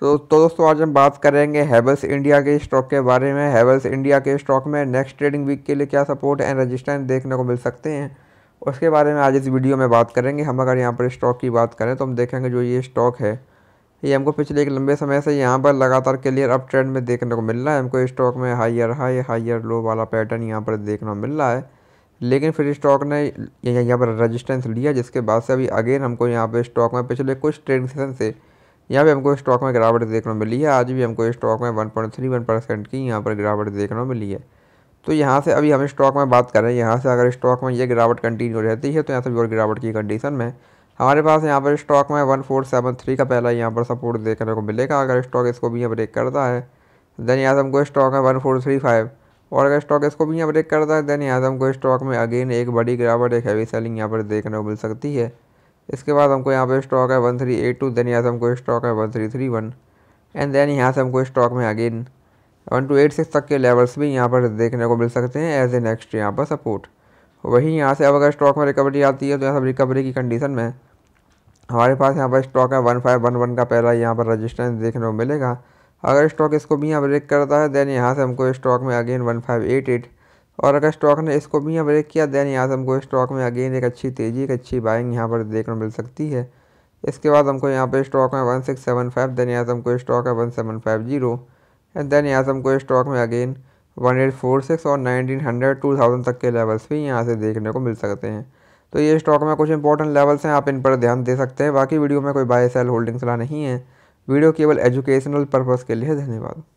तो तो दोस्तों आज हम बात करेंगे हैवल्स इंडिया के स्टॉक के बारे में हैवल्स इंडिया के स्टॉक में नेक्स्ट ट्रेडिंग वीक के लिए क्या सपोर्ट एंड रजिस्टेंस देखने को मिल सकते हैं उसके बारे में आज इस वीडियो में बात करेंगे हम अगर यहाँ पर स्टॉक की बात करें तो हम देखेंगे जो ये स्टॉक है ये हमको पिछले एक लंबे समय से यहाँ पर लगातार क्लियर अप ट्रेंड में देखने को मिल रहा है हमको स्टॉक में हाइयर हाई हाइयर लो वाला पैटर्न यहाँ पर देखने को मिल रहा है लेकिन फिर स्टॉक ने यहाँ पर रजिस्टेंस लिया जिसके बाद से अभी अगेन हमको यहाँ पर स्टॉक में पिछले कुछ ट्रेडिंग सेशन से यहाँ पे हमको स्टॉक में गिरावट देखने को मिली है आज भी हमको स्टॉक में one point three one percent की यहाँ पर गिरावट देखने को मिली है तो यहाँ से अभी हम स्टॉक में बात कर रहे हैं यहाँ से अगर स्टॉक में ये गिरावट कंटिन्यू रहती है तो यहाँ से भी और गिरावट की कंडीशन में हमारे पास यहाँ पर स्टॉक में वन फोर सेवन थ्री का पहला यहाँ पर सपोर्ट देखने को मिलेगा अगर स्टॉक इसको भी यहाँ ब्रेक करता है देन यहाँ से हमको स्टॉक में वन फोर थ्री फाइव और अगर स्टॉक इसको भी यहाँ ब्रेक करता है देन यहाँ से हमको स्टॉक में अगेन एक बड़ी गिरावट एक हैवी सेलिंग यहाँ पर देखने को मिल सकती है इसके बाद हमको यहाँ पे स्टॉक है one three eight two then यहाँ से हमको स्टॉक है one three three one and then यहाँ से हमको स्टॉक में again one two eight six तक के लेवल्स भी यहाँ पर देखने को मिल सकते हैं एज ए नेक्स्ट यहाँ पर सपोर्ट वहीं यहाँ से अब अगर स्टॉक में रिकवरी आती है तो यहाँ सब रिकवरी की कंडीशन में हमारे पास यहाँ पर स्टॉक है वन फाइव वन वन का पहला यहाँ पर रजिस्टेंस देखने को मिलेगा अगर स्टॉक इसको भी यहाँ ब्रेक करता है देन यहाँ से हमको स्टॉक में again one five eight eight और अगर स्टॉक ने इसको भी यहाँ ब्रेक किया दैन यहाँ से हमको स्टॉक में अगेन एक अच्छी तेज़ी एक अच्छी बाइंग यहाँ पर देखने मिल सकती है इसके बाद हमको यहाँ पर स्टॉक में one six seven five then यहाँ से हमको स्टॉक है one seven five zero and then यहाँ से हमको स्टॉक में again one eight four six और नाइनटीन हंड्रेड टू थाउजेंड तक के लेवल्स भी यहाँ से देखने को मिल सकते हैं तो ये स्टॉक में कुछ इंपॉर्टेंट लेवल्स हैं आप इन पर ध्यान दे सकते हैं बाकी वीडियो में कोई बाय सेल होल्डिंग ला नहीं है वीडियो केवल एजुकेशनल पर्पज़ के लिए धन्यवाद